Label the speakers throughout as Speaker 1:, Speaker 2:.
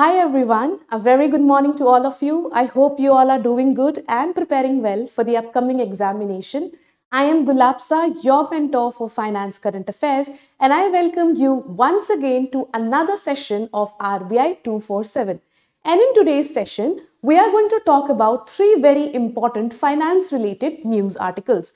Speaker 1: Hi everyone, a very good morning to all of you. I hope you all are doing good and preparing well for the upcoming examination. I am Gulabsa, your mentor for Finance Current Affairs, and I welcome you once again to another session of RBI 247. And in today's session, we are going to talk about three very important finance related news articles.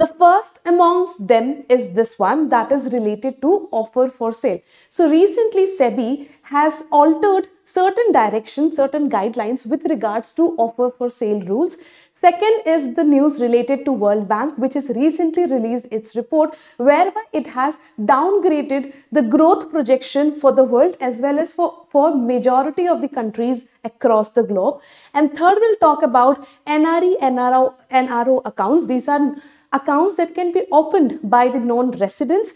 Speaker 1: The first amongst them is this one that is related to offer for sale. So recently SEBI has altered certain directions, certain guidelines with regards to offer for sale rules. Second is the news related to World Bank which has recently released its report whereby it has downgraded the growth projection for the world as well as for, for majority of the countries across the globe. And third we'll talk about NRE, NRO, NRO accounts. These are accounts that can be opened by the non-residents.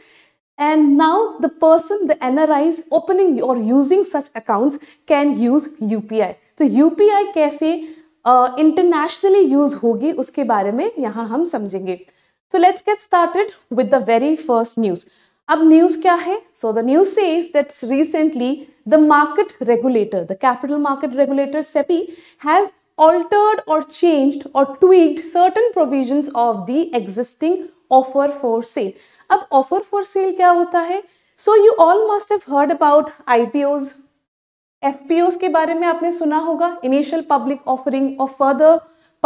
Speaker 1: And now the person, the NRIs opening or using such accounts can use UPI. So UPI kaise uh, internationally use hogi, uske baare mein yahan hum samjhenge. So let's get started with the very first news. Ab news kya hai? So the news says that recently the market regulator, the capital market regulator SEBI has altered or changed or tweaked certain provisions of the existing offer for sale. अब offer for sale क्या होता है So you all must have heard about IPOs. FPOs के बारे में आपने सुना होगा Initial Public Offering or Further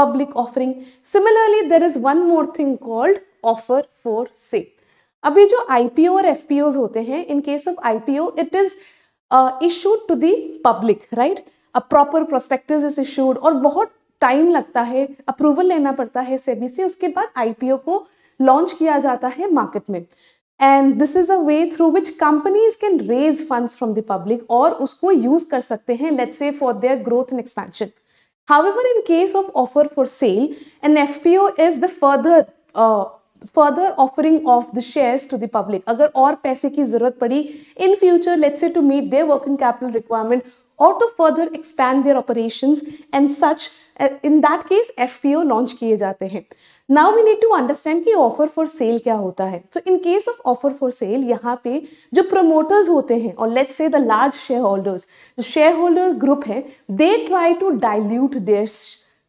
Speaker 1: Public Offering. Similarly, there is one more thing called Offer for Sale. अभी जो IPO और FPOs होते हैं in case of IPO, it is uh, issued to the public, right? A proper prospectus is issued और बहुत time लगता है approval लेना पड़ता है सेबी से उसके बाद आईपीओ को लॉन्च किया जाता है मार्केट में and this is a way through which companies can raise funds from the public और उसको यूज कर सकते हैं let's say for their growth and expansion in case of offer for sale an F P O is the further further offering of the share to the public अगर और पैसे की जरूरत पड़ी in future let's say to meet their working capital requirement or to further expand their operations and such in that case FPO launch किए जाते हैं now we need to understand कि offer for sale क्या होता है so in case of offer for sale यहाँ पे जो promoters होते हैं और let's say the large shareholders जो shareholder group है they try to dilute their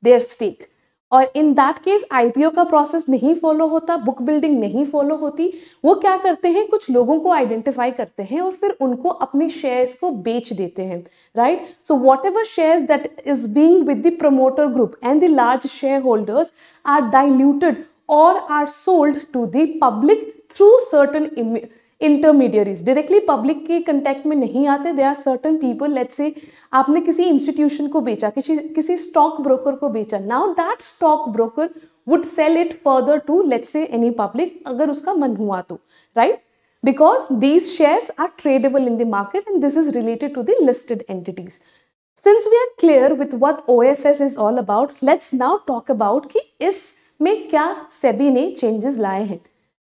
Speaker 1: their stake और इन दैट केस आईपीओ का प्रोसेस नहीं फॉलो होता बुक बिल्डिंग नहीं फॉलो होती वो क्या करते हैं कुछ लोगों को आइडेंटिफाई करते हैं और फिर उनको अपनी शेयर्स को बेच देते हैं right so whatever shares that is being with the promoter group and the large shareholders are diluted और are sold to public through certain certain intermediaries directly public के कंटेक्ट में नहीं आते they are certain people let say आपने किसी institution को बेचा किसी किसी स्टॉक ब्रोकर को बेचा now that stock broker would sell it further to let say any public अगर उसका मन हुआ तो right because these shares are tradable in the market and this is related to the entities since we are clear with what O F S is all about let's now talk about कि इसमें क्या सेबी ने changes लाए हैं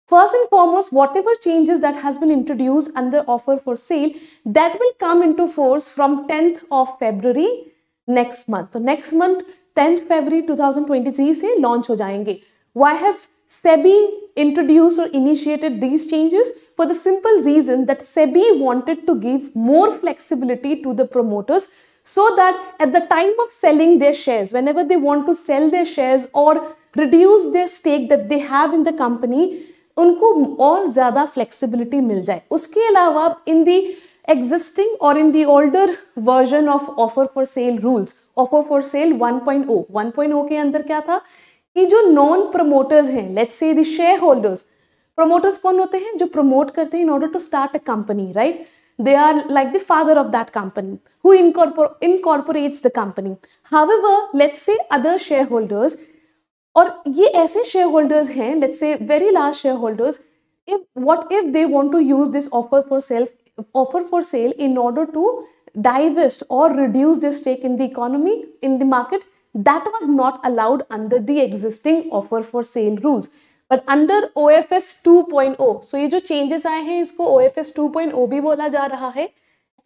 Speaker 1: First and foremost, whatever changes that has been introduced under offer for sale, that will come into force from 10th of February next month. So next month, 10th February 2023 से launch हो जाएंगे. Why has SEBI introduced or initiated these changes? For the simple reason that SEBI wanted to give more flexibility to the promoters so that at the time of selling their shares, whenever they want to sell their shares or reduce their stake that they have in the company, उनको और ज़्यादा flexibility मिल जाए उसके अलावा इन the existing और in the older version of offer for sale rules offer for sale 1.0 1.0 के अंदर क्या था कि जो नॉन प्रमोटर्स हैं let's say the shareholders promoters कौन होते हैं जो प्रमोट करते हैं in order to start a company right they are like the father of that company who incorporate incorporates the company however let's say other shareholders और ये ऐसे share holders हैं let's a very large shareholders if what if they want to use this offer for self offer for sale in order to divest और reduce this stake in the economy in the market that was not allowed under the existing offer for sale rules but under O F S two point O so ये जो changes आए हैं इसको O F S two point O भी बोला जा रहा है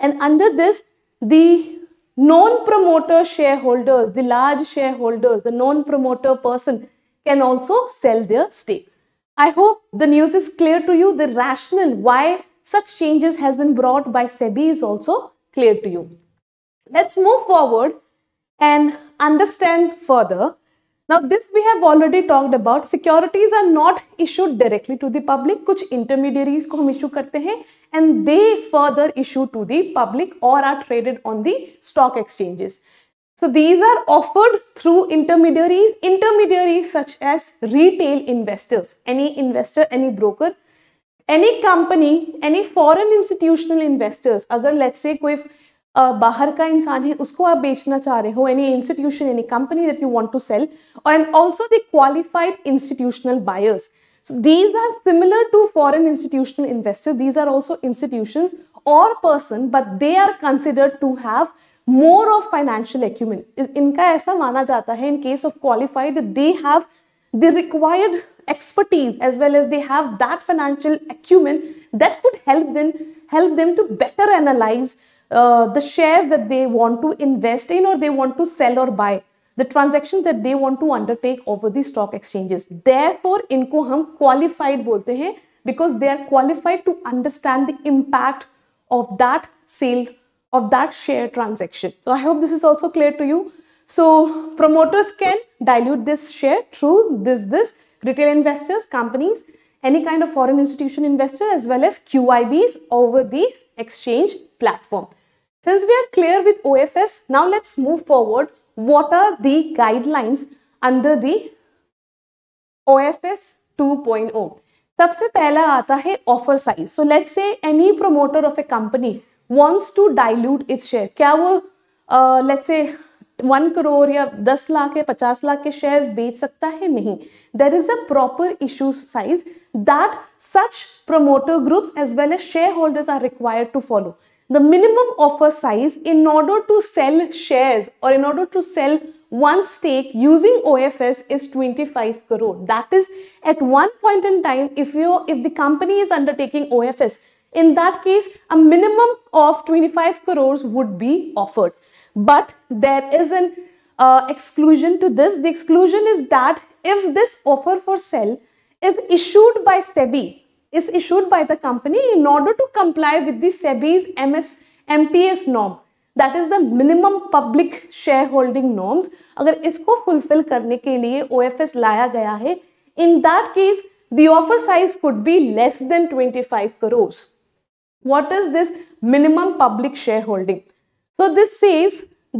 Speaker 1: and under this the Non-promoter shareholders, the large shareholders, the non-promoter person can also sell their stake. I hope the news is clear to you. The rationale why such changes has been brought by SEBI is also clear to you. Let's move forward and understand further now this we have already talked about securities are not issued directly to the public Kuch intermediaries ko hum issue karte hain, and they further issue to the public or are traded on the stock exchanges. So these are offered through intermediaries, intermediaries such as retail investors, any investor, any broker, any company, any foreign institutional investors. Agar let's say कोई बाहर का इंसान है उसको आप बेचना चाह रहे हो any institution any company that you want to sell and also the qualified institutional buyers so these are similar to foreign institutional investors these are also institution और person but they are considered to have more of financial acumen इनका ऐसा माना जाता है in case of qualified they have the required expertise as well as they have that financial acumen that could help them help them to better analyze uh, the shares that they want to invest in or they want to sell or buy the transactions that they want to undertake over the stock exchanges therefore इनको हम qualified bolte hain because they are qualified to understand the impact of that sale of that share transaction so i hope this is also clear to you so promoters can dilute this share through this this retail investors companies any kind of foreign institution investor as well as qibs over the exchange platform Since we are clear with OFS, now let's move forward. What are the guidelines under the OFS 2.0? sabse pehla aata hai offer size so let's say any promoter of a company wants to dilute its share kya wo uh, let's say one crore या दस लाख या पचास लाख के shares बेच सकता है नहीं there is a proper issue size that such promoter groups as well as shareholders are required to follow the minimum offer size in order to sell shares or in order to sell one stake using OFS is 25 crore. That is at one point in time, if you if the company is undertaking OFS, in that case, a minimum of 25 crores would be offered. But there is an uh, exclusion to this. The exclusion is that if this offer for sale is issued by SEBI is issued by the company in order to comply with the SEBI's MS, MPS norm. That is the minimum public shareholding norms. Holding norms अगर इसको fulfil करने के लिए ओ लाया गया है the offer size could be less than 25 crores. What is this minimum public shareholding? So this says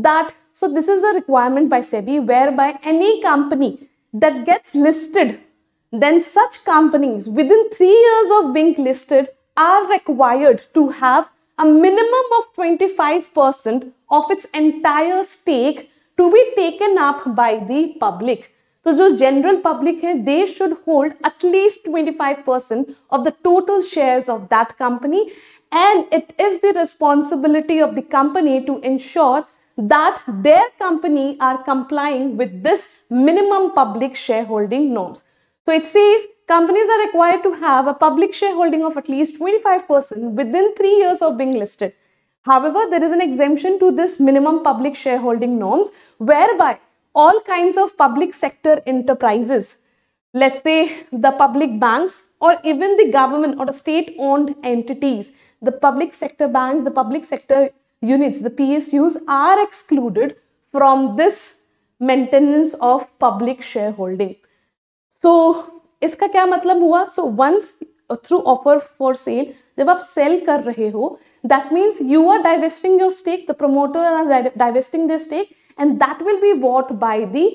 Speaker 1: that, so this is a requirement by SEBI whereby any company that gets listed then such companies within three years of being listed are required to have a minimum of 25% of its entire stake to be taken up by the public. So, the general public they should hold at least 25 percent of the total shares of that company. And it is the responsibility of the company to ensure that their company are complying with this minimum public shareholding norms. So it says companies are required to have a public shareholding of at least 25% within three years of being listed. However, there is an exemption to this minimum public shareholding norms whereby all kinds of public sector enterprises, let's say the public banks or even the government or the state owned entities, the public sector banks, the public sector units, the PSUs are excluded from this maintenance of public shareholding. So so, इसका क्या मतलब हुआ so once through offer for sale जब आप sell कर रहे हो that means you are divesting your stake the promoter are divesting their stake and that will be what by the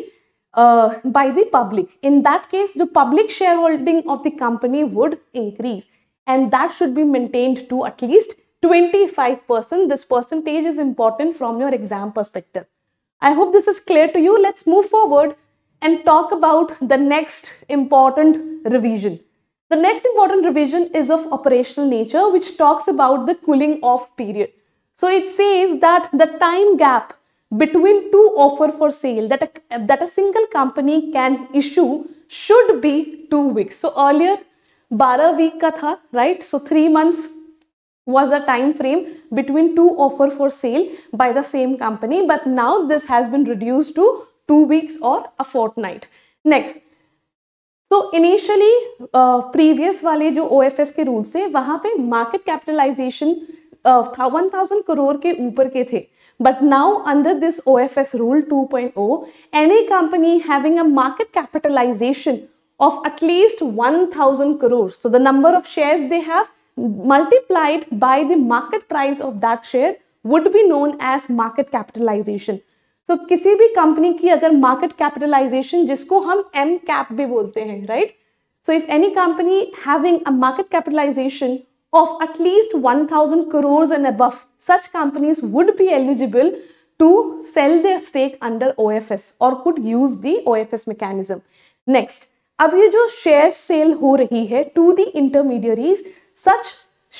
Speaker 1: by the public. In that case, the public shareholding of the company would increase and that should be maintained to at least 25%. This percentage is important from your exam perspective. I hope this is clear to you. Let's move forward and talk about the next important revision. The next important revision is of operational nature, which talks about the cooling off period. So it says that the time gap between two offer for sale that a, that a single company can issue should be two weeks. So earlier 12 week ka tha, right? So three months was a time frame between two offer for sale by the same company. But now this has been reduced to two weeks or a fortnight. Next. So initially, uh, previous wale jo OFS ke rules se, wahan market capitalization uh, 1000 crore ke upar ke the. But now under this OFS rule 2.0, any company having a market capitalization of at least 1000 crore, so the number of shares they have multiplied by the market price of that share would be known as market capitalization. So so, किसी भी company की अगर market capitalisation जिसको हम M Kapp भी बोलते हैं right so if any company having a market capitalisation of at least one thousand crores and अब such company would be eligible to sell their stake under O F S और could use the O F S mechanism next अब ये जो share sale हो रही है to the intermediaries such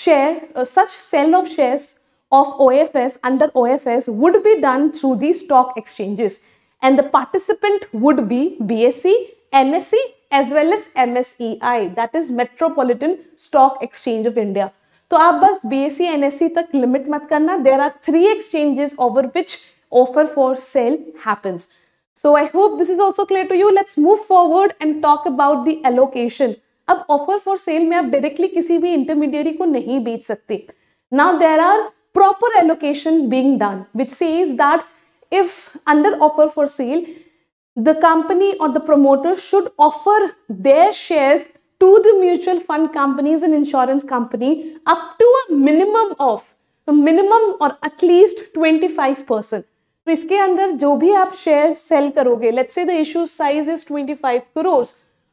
Speaker 1: share such sale of shares of OFS under OFS would be done through these stock exchanges and the participant would be BSE, NSE as well as MSEI that is Metropolitan Stock Exchange of India. So, you don't BSC and NSC tak limit mat karna. there are three exchanges over which offer for sale happens. So, I hope this is also clear to you. Let's move forward and talk about the allocation. Now, offer for sale, you can't directly kisi bhi intermediary. Ko nahi beech sakte. Now, there are proper allocation being done, which says that if under offer for sale, the company or the promoter should offer their shares to the mutual fund companies and insurance company up to a minimum of minimum or at least 25 percent. तो इसके अंदर जो भी आप share cell करोगे say से the issue size is 25 crore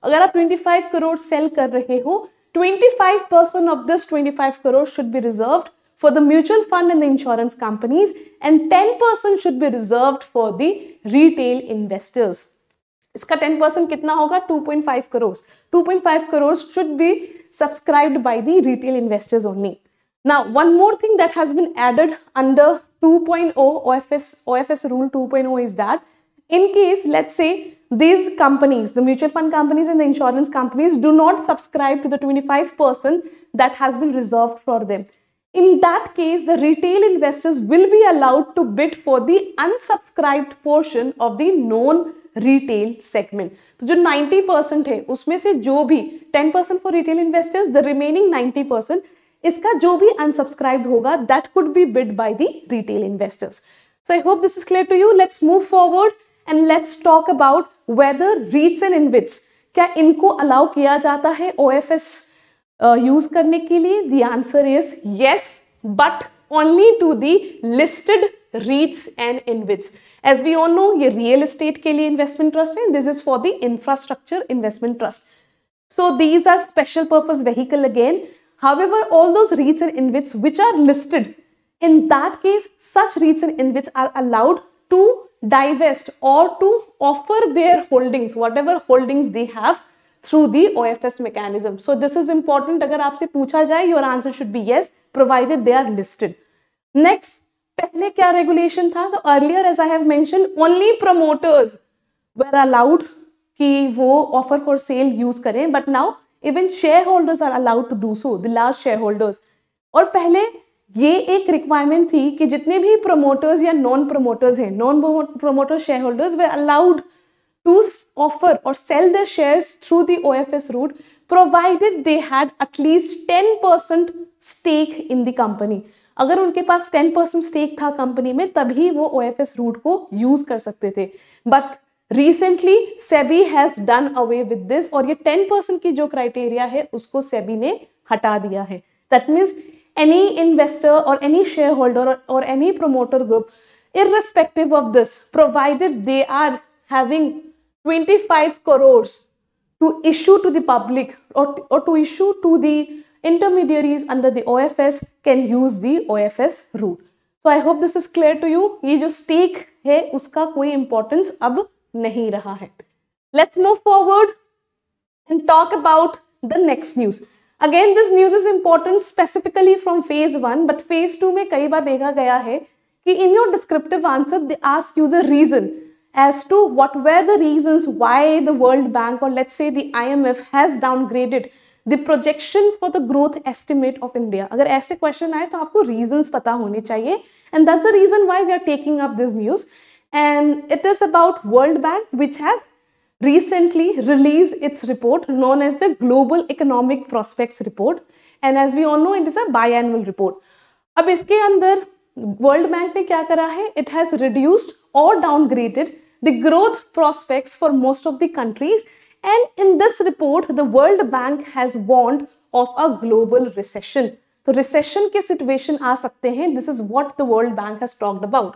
Speaker 1: अगर आप 25 करोड़ सेल कर रहे हो 25 percent of this 25 crore should be reserved for the mutual fund and the insurance companies and 10% should be reserved for the retail investors. Its 10% kitna hoga? 2.5 crores. 2.5 crores should be subscribed by the retail investors only. Now, one more thing that has been added under 2.0 OFS, OFS rule 2.0 is that in case, let's say, these companies, the mutual fund companies and the insurance companies do not subscribe to the 25% that has been reserved for them. In that case, the retail investors will be allowed to bid for the unsubscribed portion of the known retail segment तो जो 90 percent है उसमें से जो भी 10 percent for retail investors the remaining 90 percent इसका जो भी अनसब्सक्राइब होगा that could be bid by the retail investors so I hope this is clear to you let's move forward and let's talk about whether REITs and InvITs क्या इनको allow किया जाता है ओ F S use करने के लिए the answer is yes but only to the listed REITs and InvITs as we all know ये real estate के लिए इन्वेस्टमेंट ट्रस्ट है this is for the infrastructure investment trust so these are special purpose vehicle again however all those reits and invits which are listed in that case such reits and invits are allowed to divest or to offer their holdings whatever holdings they have through the OFS mechanism. So this is important. अगर आपसे पूछा जाए your answer should be yes, provided they are listed. Next, पहले क्या regulation था? तो earlier as I have mentioned, only promoters were allowed कि वो offer for sale use करें. But now even shareholders are allowed to do so. The last shareholders. और पहले ये एक रिक्वायरमेंट थी कि जितने भी प्रमोटर्स या नॉन प्रमोटर्स हैं नॉन प्रमोटर शेयर होल्डर्स वे allowed to offer or sell their shares through the OFS route provided they had at least 10% stake in the company. अगर उनके पास टेन परसेंट स्टेक था कंपनी में तभी वो ओ एफ एस रूट को use कर सकते थे but recently SEBI has done away with this और ये टेन परसेंट की जो क्राइटेरिया है उसको सेबी ने हटा दिया है दैट मीन्स एनी इन्वेस्टर और एनी शेयर होल्डर और any promoter group irrespective of this provided they are having 25 crores to issue to the public or, or to issue to the intermediaries under the OFS can use the OFS route. So I hope this is clear to you. ये जो stake है उसका कोई importance अब नहीं रहा है. Let's move forward and talk about the next news. Again, this news is important specifically from phase one, but phase two में कई बार देखा गया है कि in your descriptive answer they ask you the reason. as to what were the reasons why the World Bank or let's say the IMF has downgraded the projection for the growth estimate of india अगर ऐसे question आए तो आपको reasons पता होने चाहिए and that's the reason why we are taking up this news and it is about World Bank which has recently released its report known as the Global Economic Prospects Report and as we all know it is a biannual report. अब इसके अंदर world bank ne kya करा है it has reduced और downgraded the growth prospects for most of the countries. And in this report, the World Bank has warned of a global recession. The recession ke situation aa sakte hain. This is what the World Bank has talked about.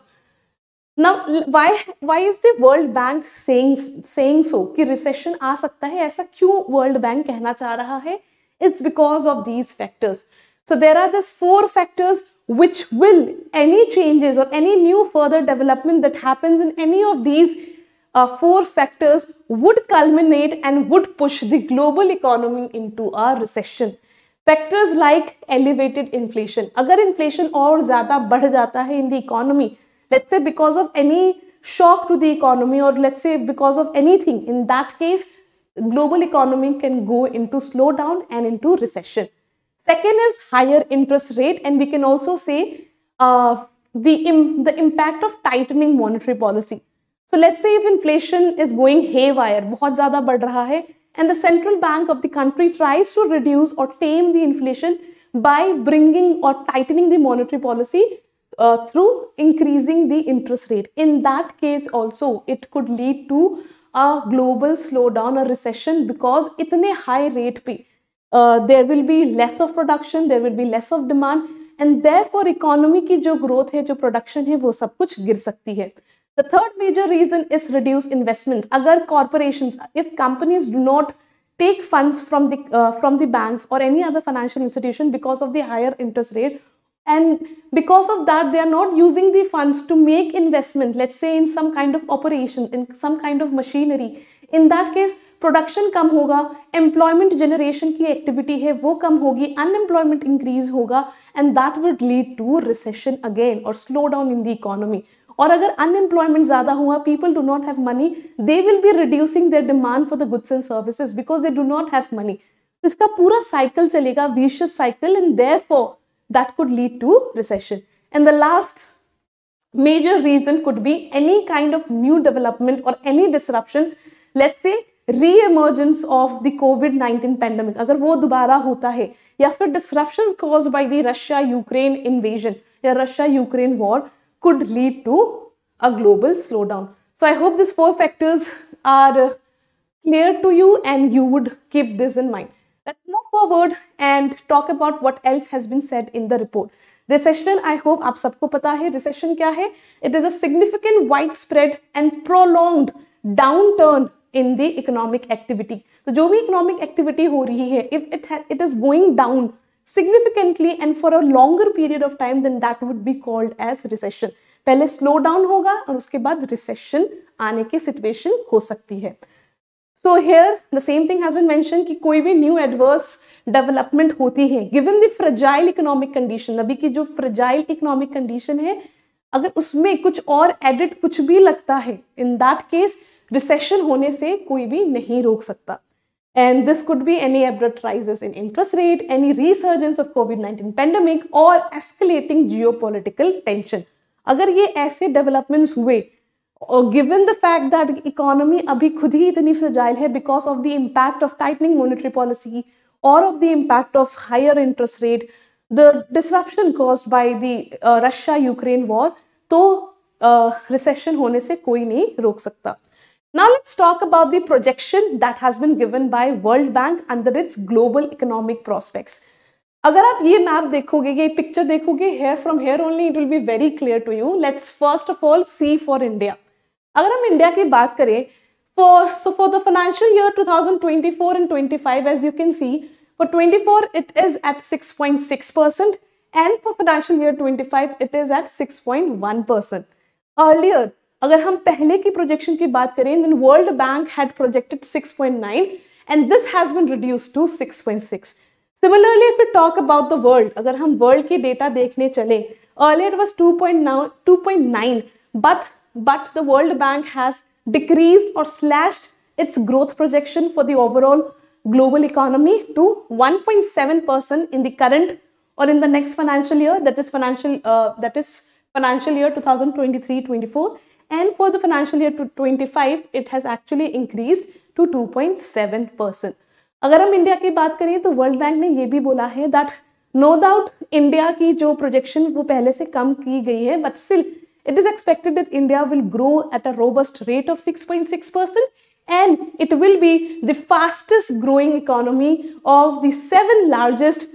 Speaker 1: Now, why, why is the World Bank saying, saying so? Ki recession aa sakta hai. Aisa kyun World Bank kehna cha raha hai? It's because of these factors. So there are these four factors which will any changes or any new further development that happens in any of these uh, four factors would culminate and would push the global economy into a recession. Factors like elevated inflation. Agar inflation or zyada badh jata hai in the economy, let's say because of any shock to the economy or let's say because of anything, in that case, global economy can go into slowdown and into recession. Second is higher interest rate and we can also say uh, the, Im the impact of tightening monetary policy. So let's say if inflation is going haywire, बहुत ज़्यादा बढ़ रहा है and the central bank of the country tries to reduce or tame the inflation by bringing or tightening the monetary policy uh, through increasing the interest rate. In that case also, it could lead to a global slowdown or recession because इतने high rate पे uh, there will be less of production there will be less of demand and therefore economy growth है production है वो सब कुछ The third major reason is reduced investments. अगर corporations, if companies do not take funds from the uh, from the banks or any other financial institution because of the higher interest rate, and because of that, they are not using the funds to make investment. Let's say in some kind of operation, in some kind of machinery. In that case, production कम होगा employment generation की activity है वो कम होगी unemployment increase होगा and that would lead to recession again और slow down in the economy और अगर अनएम्प्लॉयमेंट ज़्यादा हुआ people do not have money they will be reducing their demand for the goods and services because they do not have money इसका पूरा cycle चलेगा vicious cycle and therefore that could lead to recession and the last major reason could be any kind of new development और any disruption let's say Re-emergence of the COVID-19 pandemic. अगर वो दोबारा होता है या फिर disruption caused Russia-Ukraine Russia Ukraine invasion या Russia could lead to a global slowdown. So I hope these four factors are clear to you and you would keep this in mind. Let's move forward and talk about what else has been said in the report. Recession, I hope आप सबको पता है recession क्या It is a significant, widespread and prolonged downturn in the economic activity तो जो भी economic activity हो रही है if it it is going down significantly and for a longer period of time then that would be called as recession पहले slow down होगा और उसके बाद रिसेशन आने की सिचुएशन हो सकती है so here the same thing has been mentioned कि कोई भी न्यू एडवर्स डेवलपमेंट होती है given the fragile economic condition अभी की जो फ्रजाइल इकोनॉमिक कंडीशन है अगर उसमें कुछ और एडिट कुछ भी लगता है इन दैट केस रिसेशन होने से कोई भी नहीं रोक सकता and this could be any abrupt in interest rate any any resurgence of covid-19 pandemic or escalating geopolitical tension अगर ये ऐसे डेवलपमेंट्स हुए और given the fact that economy अभी खुद ही इतनी फ्रजाइल है because of the impact of tightening monetary policy और of the impact of higher interest rate the disruption caused by the Russia Ukraine war तो रिसेशन uh, होने से कोई नहीं रोक सकता Now let's talk about the projection that has been given by World Bank under its global economic prospects. अगर आप ये मैप देखोगे ये पिक्चर देखोगे here from here only it will be very clear to you let's first of all see for India अगर हम India की बात करें for so for the financial year 2024 and 25 as you can see for 24 it is at 6.6 percent and for financial year 25 it is at 6.1 percent Earlier, अगर हम पहले की projection की बात करें then world bank had projected 6.9 and this has been reduced to 6.6 similarly if you talk about the world अगर हम world के डेटा देखने चले earlier was 2.9 2.9 but but the world bank has decreased और slashed its growth projection for the overall global economy to 1.7% in the current और in the next financial year that is financial that is financial year 2023-24 and for the financial year 25 it has actually increased to 2.7 percent अगर हम India की बात करें तो world bank ने ये भी बोला है दैट नो डाउट इंडिया की जो प्रोजेक्शन वो पहले से कम की गई है but still it is expected that India will grow at a robust rate of 6.6% and it will be the fastest growing economy of the seven largest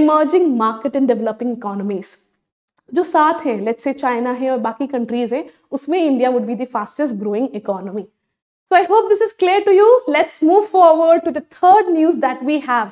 Speaker 1: emerging market and developing economies. जो साथ हैं let's से China है और बाकी countries हैं उसमें India would be the fastest growing economy so I hope this is clear to you let's move forward to the third news that we have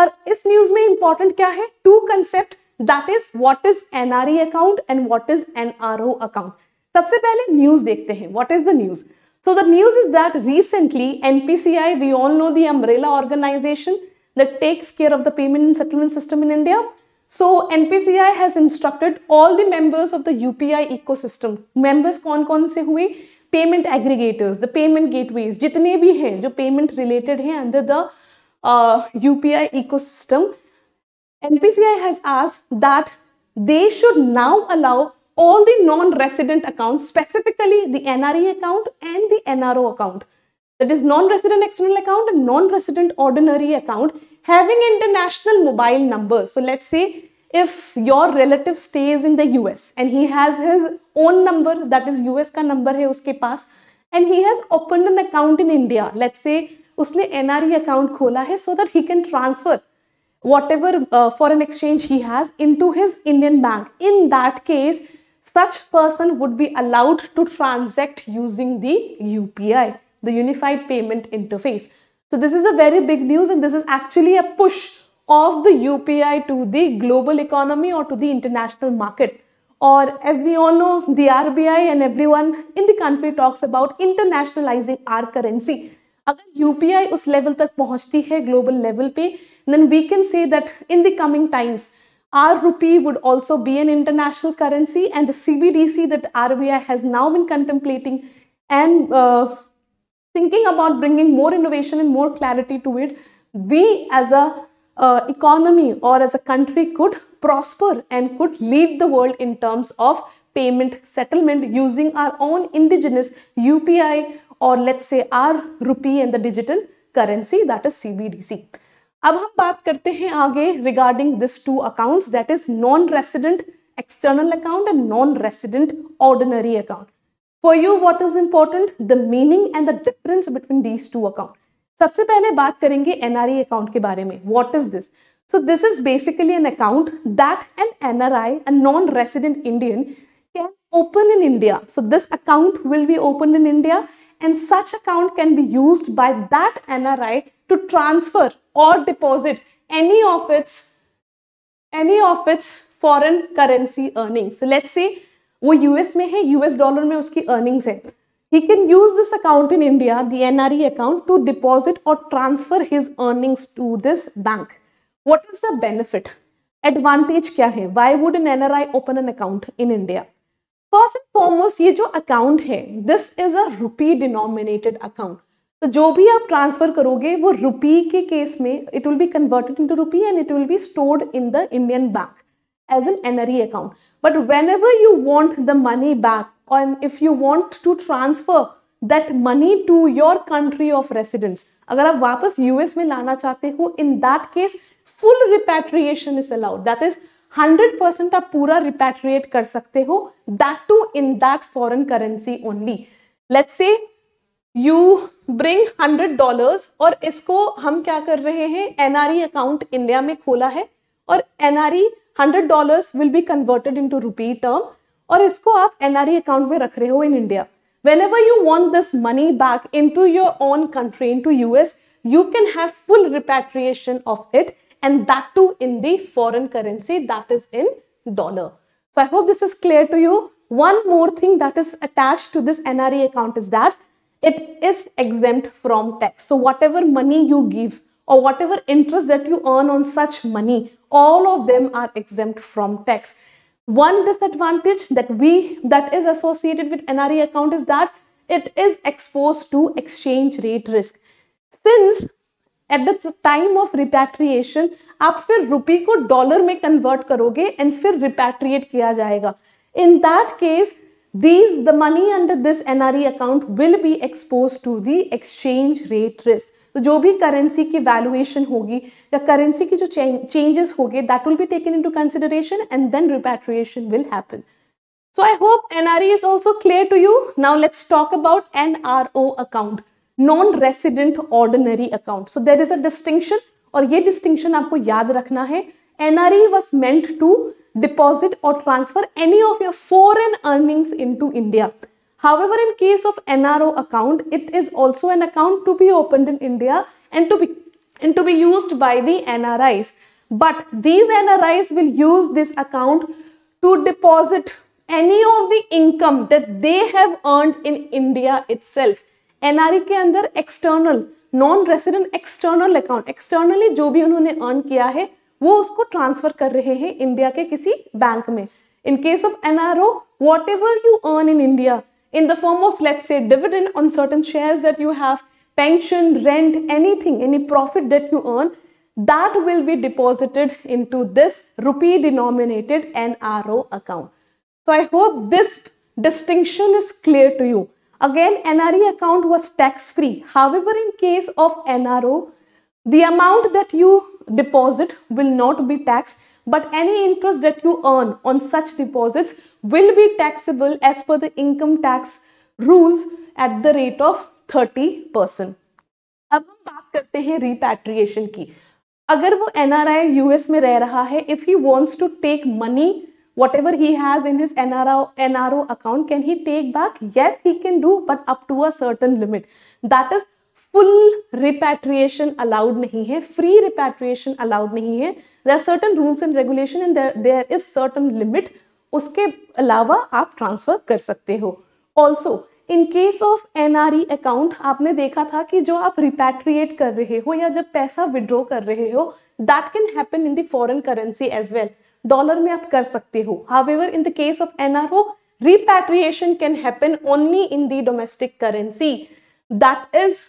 Speaker 1: और इस न्यूज में इंपॉर्टेंट क्या है two concept that is what is NRE account and what is NRO account सबसे पहले news देखते हैं what is the news so the news is that recently NPCI we all know the organisation that takes care of the payment and settlement system in India So NPCI has instructed all the members of the UPI ecosystem. Members con con से हुए? Payment aggregators, the payment gateways, जितने भी हैं जो payment related हैं under the UPI uh, ecosystem. NPCI has asked that they should now allow all the non-resident accounts, specifically the NRE account and the NRO account that is non-resident external account and non-resident ordinary account having international mobile number. So let's say if your relative stays in the US and he has his own number that is US का number है उसके पास and he has opened an account in India. Let's say उसने NRE account खोला है so that he can transfer whatever uh, foreign exchange he has into his Indian bank. In that case, such person would be allowed to transact using the UPI the unified payment interface. So this is a very big news and this is actually a push of the UPI to the global economy or to the international market. Or as we all know, the RBI and everyone in the country talks about internationalizing our currency. If UPI us level तक पहुंचती है global level, पे then we can say that in the coming our rupee would also be an international currency and the cbdc that rbi has now been contemplating and uh, thinking about bringing more innovation and more clarity to it, we as a uh, economy or as a country could prosper and could lead the world in terms of payment settlement using our own indigenous UPI or let's say our rupee and the digital currency that is CBDC. अब हम बात करते हैं आगे regarding this two accounts that is non resident external account and non for you what is important the meaning and the difference between these two account सबसे पहले बात करेंगे एनआरई अकाउंट के बारे में what is this so this is basically an account that an NRI a non resident Indian can open in India so this account will be open in India and such account can be used by that NRI to transfer or deposit any of its any of its foreign currency earnings. So let's say वो US में है US dollar में उसकी earnings है he can use this account in india the nre account to deposit or transfer his earnings to this bank what is the benefit advantage kya hai why would an nri open an account in india first and foremost ye jo account hai this is a rupee denominated account तो जो भी आप transfer करोगे वो रुपी के case में it will be converted into rupee and it will be stored in the Indian bank as an NRE account. But whenever you want the money back or if you want to transfer that money to your country of residence, अगर आप वापस US में लाना चाहते हो in that case, full repatriation is allowed. That is 100 आप पूरा repatriate कर सकते हो that to in that foreign currency only let's say you bring hundred dollars और इसको हम क्या कर रहे हैं एनआरई अकाउंट इंडिया में खोला है और NRE hundred dollars will be converted into rupee term और इसको आप एन अकाउंट में रख रहे हो in India whenever you want this money back into your own country into U S you can have full repatriation of it and that too in the foreign currency that is in dollar. So I hope this is clear to you. One more thing that is attached to this NRE account is that it is exempt from tax. So whatever money you give or whatever interest that you earn on such money, all of them are exempt from tax. One disadvantage that we that is associated with NRE account is that it is exposed to exchange rate risk. Since at the time of repatriation, aap fir rupee ko dollar mein convert karoge and fir repatriate kiya jayega. In that case, these the money under this NRE account will be exposed to the exchange rate risk. तो जो भी currency की valuation होगी या currency की जो changes होंगे that will be taken into consideration and then repatriation will happen so I hope N R E is also clear to you now let's talk about N R O account non resident ordinary account so there is a distinction और ये डिस्टिंक्शन आपको याद रखना है N R E was meant to deposit और transfer any of your foreign earnings into India However, in case of NRO account, it is also an account to be opened in India and to be and to be used by the NRIs. But these NRIs will use this account to deposit any of the income that they have earned in India itself. NRE के अंदर external, non-resident external account, externally जो भी उन्होंने earn किया है वो उसको transfer कर रहे हैं India के किसी bank में. In case of NRO, whatever you earn in India, in the form of let's say dividend on certain shares that you have, pension, rent, anything, any profit that you earn, that will be deposited into this rupee denominated NRO account. So I hope this distinction is clear to you. Again, NRE account was tax free. However, in case of NRO, the amount that you deposit will not be taxed, but any interest that you earn on such deposits will be taxable as per the income tax rules at the rate of 30%. अब हम बात करते हैं repatriation की अगर वो NRI US में रह रहा है if he wants to take money, whatever he has in his NRO NRO account, can he take back? Yes, he can do, but up to a certain limit. That is. Full repatriation allowed नहीं है free repatriation allowed नहीं है there are certain rules and regulation and there is certain limit उसके अलावा आप transfer कर सकते हो also in case of E account आपने देखा था कि जो आप रिपैट्रिएट कर रहे हो या जब पैसा विड्रॉ कर रहे हो that can happen in the foreign currency as well dollar में आप कर सकते हो ever in the case of N R O repatriation can happen only in the domestic currency that is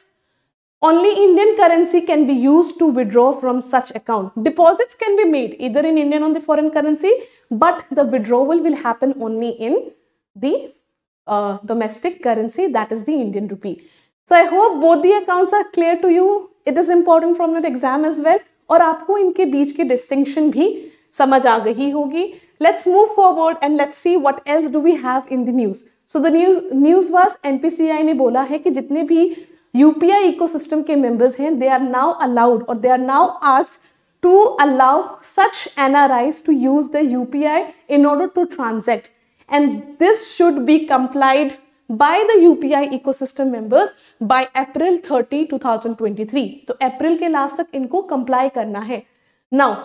Speaker 1: Only Indian currency can be used to withdraw from such account. Deposits can be made either in Indian or the foreign currency, but the withdrawal will happen only in the uh, domestic currency, that is the Indian rupee. So I hope both the accounts are clear to you. It is important from your exam as well. or आपको inke बीच ke distinction भी samaj आ गई let's move forward and let's see what else do we have in the news so the news news was npci ne bola hai ki jitne bhi UPI ecosystem के members हैं they are now allowed और they are now asked to allow such asked to allow such NRIs to use the UPI in order to transact. And this should be complied by the UPI ecosystem members by April 30, 2023. तो अप्रैल के last तक इनको comply करना है now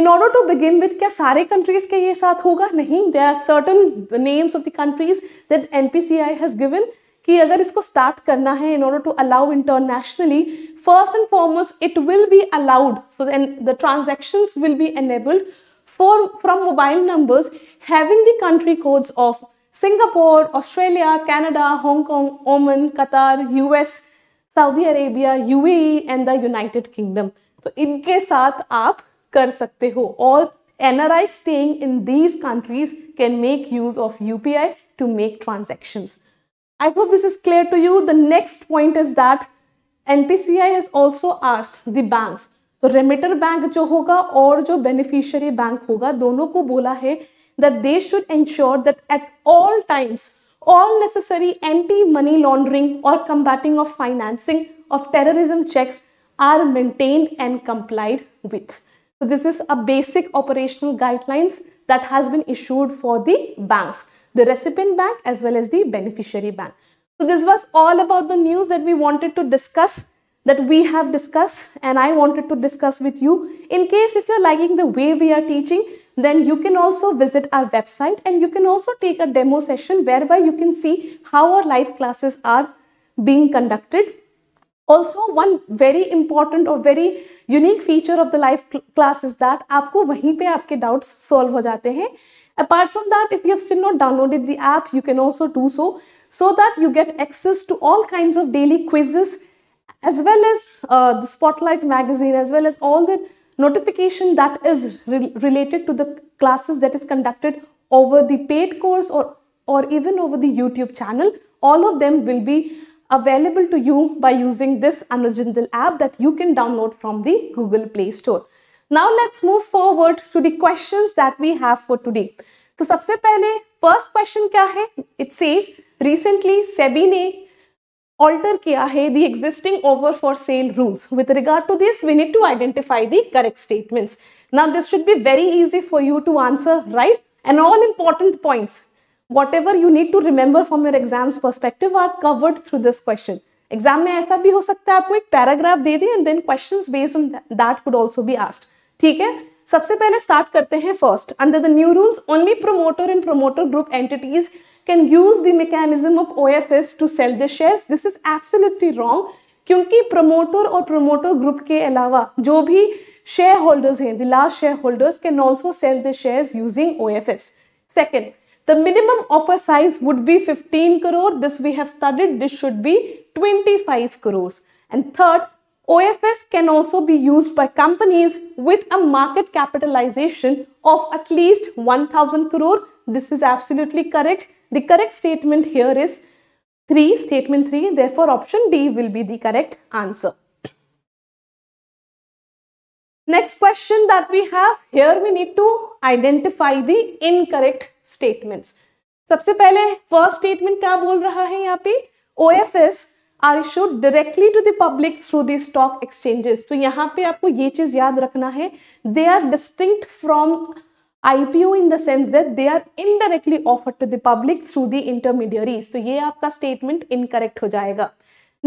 Speaker 1: in order to begin with क्या सारे countries के ये साथ होगा नहीं they are certain names of the countries that I has given कि अगर इसको स्टार्ट करना है in order to allow internationally first and foremost it will be allowed so then the transaction will be enabled for from mobile numbers having the country codes of Singapore Australia Canada Hong Kong Oman Qatar U S Saudi Arabia U UAE and the United Kingdom तो इनके साथ आप कर सकते हो और NRI staying in these countries can make use of U P I to make transactions I hope this is clear to you. The next point is that NPCI has also asked the banks. तो remitter bank जो होगा और जो beneficiary bank होगा दोनों को बोला है that they should ensure that at all times, all necessary anti-money laundering or combating of financing of terrorism checks are maintained and complied with. So this is a basic operational guidelines that has been issued for the banks, the recipient bank as well as the beneficiary bank. So this was all about the news that we wanted to discuss that we have discussed and I wanted to discuss with you. In case if you're liking the way we are teaching, then you can also visit our website and you can also take a demo session whereby you can see how our live classes are being conducted also one very important or very unique feature of the life class is that aapko wahi pe doubts solve ho apart from that if you have still not downloaded the app you can also do so so that you get access to all kinds of daily quizzes as well as uh, the spotlight magazine as well as all the notification that is related to the classes that is conducted over the paid course or or even over the youtube channel all of them will be available to you by using this Anujindal app that you can download from the Google Play Store. Now let's move forward to the questions that we have for today. So सबसे पहले first question क्या है? It says recently SEBI ने alter किया है the existing over for sale rules. With regard to this, we need to identify the correct statements. Now this should be very easy for you to answer, right? And all important points ever you need to remember from your exams perspective are covered through this question exam में ऐसा भी हो सकता है आपको एक paragraph दे दें and then question based on that could also be asked ठीक है सबसे पहले स्टार्ट करते हैं first under the new rules only promoter and promoter group entities can use the mechanism of O F S to sell the share this is absolutely wrong क्योंकि promoter और promoter group के अलावा जो भी share holders हैं the last share holders can also sell the share using O F S second The minimum offer size would be 15 crore. This we have studied. This should be 25 crores. And third, OFS can also be used by companies with a market capitalization of at least 1000 crore. This is absolutely correct. The correct statement here is 3, statement 3. Therefore, option D will be the correct answer. Next question that we have here we need to identify the incorrect statements. सबसे पहले first statement क्या बोल रहा है यहाँ पे O F S are issued directly to the public through the stock exchanges तो यहाँ पे आपको ये चीज याद रखना है they are distinct from IPO in the sense that they are indirectly offered to the public through the intermediaries. तो ये आपका statement incorrect हो जाएगा.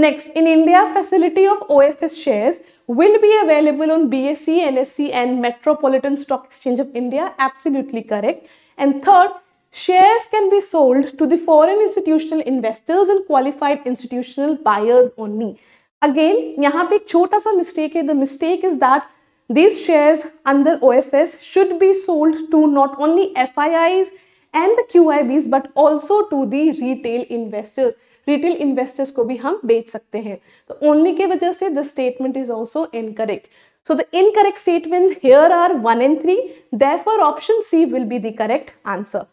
Speaker 1: Next, in India, facility of OFS shares will be available on BSE, NSE and Metropolitan Stock Exchange of India. Absolutely correct. And third, shares can be sold to the foreign institutional investors and qualified institutional buyers only. Again, यहाँ पे एक छोटा सा mistake है. The mistake is that these shares under OFS should be sold to not only FIIs and the QIBs but also to the retail investors. Retail investors को भी हम बेच सकते हैं तो ओनली के वजह से the statement is also incorrect so the incorrect statement here are one and three for option C will be the correct answer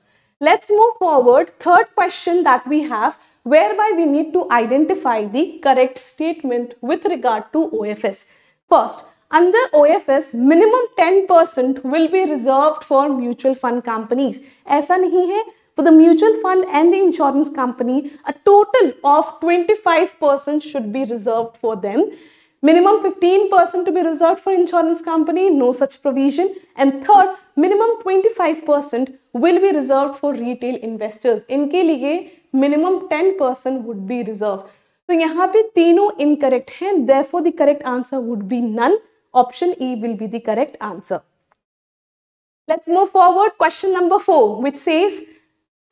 Speaker 1: let's move forward third question that we have whereby we need to identify the correct statement with regard to O F S first under O F S minimum ten percent will be reserve for mutual fund companies ऐसा नहीं है for the mutual fund and the insurance company, a total of 25% should be reserved for them. Minimum 15% to be reserved for insurance company, no such provision. And third, minimum 25% will be reserved for retail investors. इनके लिए minimum 10% would be reserved. So, यहाँ पे तीनों incorrect हैं. Therefore, the correct answer would be none. Option E will be the correct answer. Let's move forward. Question number four, which says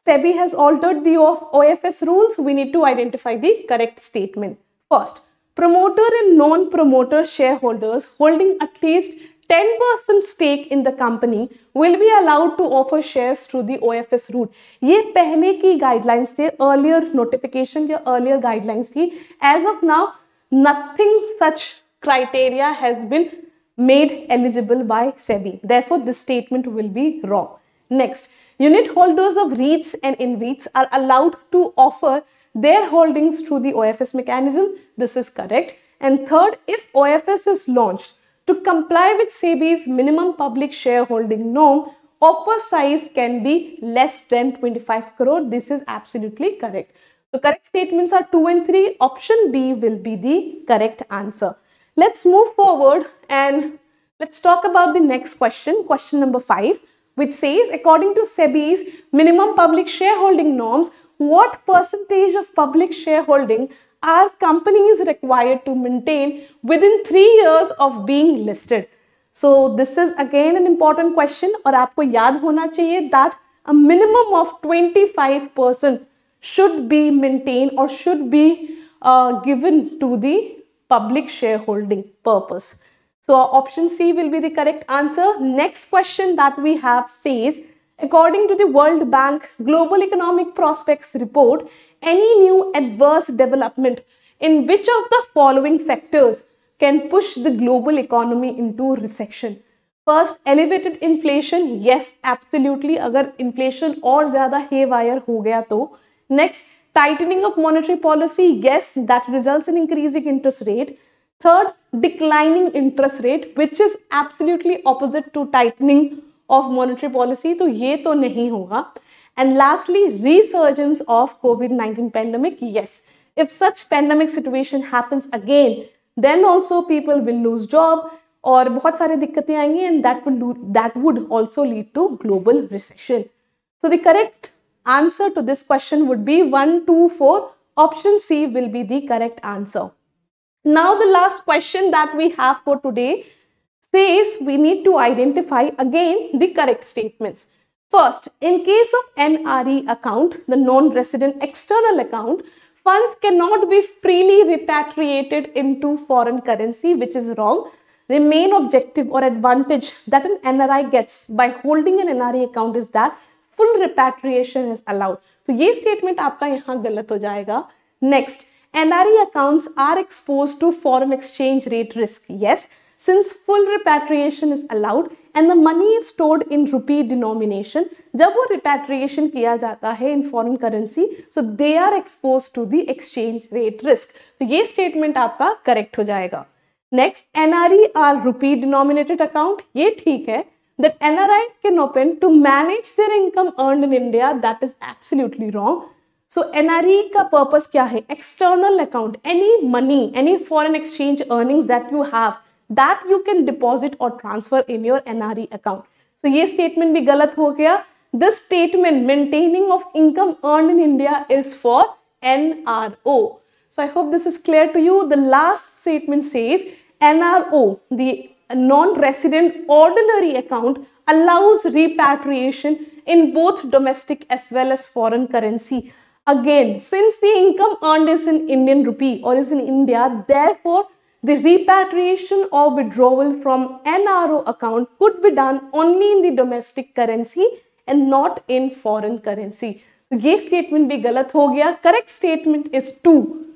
Speaker 1: SEBI has altered the OFS rules, we need to identify the correct statement. First, promoter and non-promoter shareholders holding at least 10% stake in the company will be allowed to offer shares through the OFS route. ये पहले की guidelines थे earlier notification या earlier guidelines थी. As of now, nothing such criteria has been made eligible by SEBI. Therefore, this statement will be wrong. Next, Unit holders of REITs and InVITs are allowed to offer their holdings through the OFS mechanism. This is correct. And third, if OFS is launched to comply with SEBI's minimum public shareholding norm, offer size can be less than 25 crore. This is absolutely correct. So correct statements are 2 and 3. Option B will be the correct answer. Let's move forward and let's talk about the next question, question number 5 which says according to SEBI's minimum public shareholding norms, what percentage of public shareholding are companies required to maintain within three years of being listed? So this is again an important question or आपको याद होना चाहिए that a minimum of 25% should be maintained or should be uh, given to the public shareholding purpose. So option C will be the correct answer. Next question that we have says, according to the World Bank Global Economic Prospects Report, any new adverse development in which of the following factors can push the global economy into recession? First, elevated inflation. Yes, absolutely. If inflation or ज्यादा haywire wire हो गया next tightening of monetary policy. Yes, that results in increasing interest rate. Third, declining interest rate, which is absolutely opposite to tightening of monetary policy. So, this will not And lastly, resurgence of COVID-19 pandemic. Yes, if such pandemic situation happens again, then also people will lose job or many problems and that would, that would also lead to global recession. So, the correct answer to this question would be one, two, four. Option C will be the correct answer. Now the last question that we have for today says we need to identify again the correct statements. First, in case of NRE account, the non-resident external account, funds cannot be freely repatriated into foreign currency, which is wrong. The main objective or advantage that an NRI gets by holding an NRE account is that full repatriation is allowed. So, this statement आपका यहाँ गलत हो जाएगा. Next, NRI accounts are exposed to foreign exchange rate risk, yes, since full repatriation is allowed and the money is stored in rupee denomination. जब वो repatriation किया जाता है in foreign currency, so they are exposed to the exchange rate risk. So, ये statement आपका correct हो जाएगा. Next, NRE are rupee denominated account. ये ठीक है. That NRIs can open to manage their income earned in India. That is absolutely wrong. So NRE e का purpose क्या है external account any money any foreign exchange earnings that you have that you can deposit और transfer in your NRE account so ये स्टेटमेंट भी गलत हो गया this statement maintaining of income earn in India is for NRO so I hope this is clear to you the last statement says NRO the non resident ordinary account allows repatriation in both domestic as well as foreign currency Again, since the income earned is in Indian rupee or is in India, therefore the repatriation or withdrawal from NRO account could be done only in the domestic currency and not in foreign currency. So, ये statement be गलत हो Correct statement is two.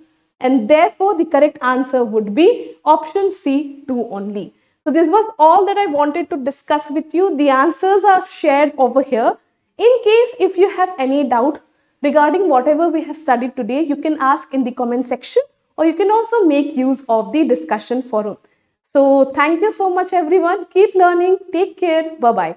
Speaker 1: And therefore the correct answer would be option C, two only. So this was all that I wanted to discuss with you. The answers are shared over here. In case if you have any doubt, Regarding whatever we have studied today, you can ask in the comment section or you can also make use of the discussion forum. So thank you so much everyone. Keep learning. Take care. Bye-bye.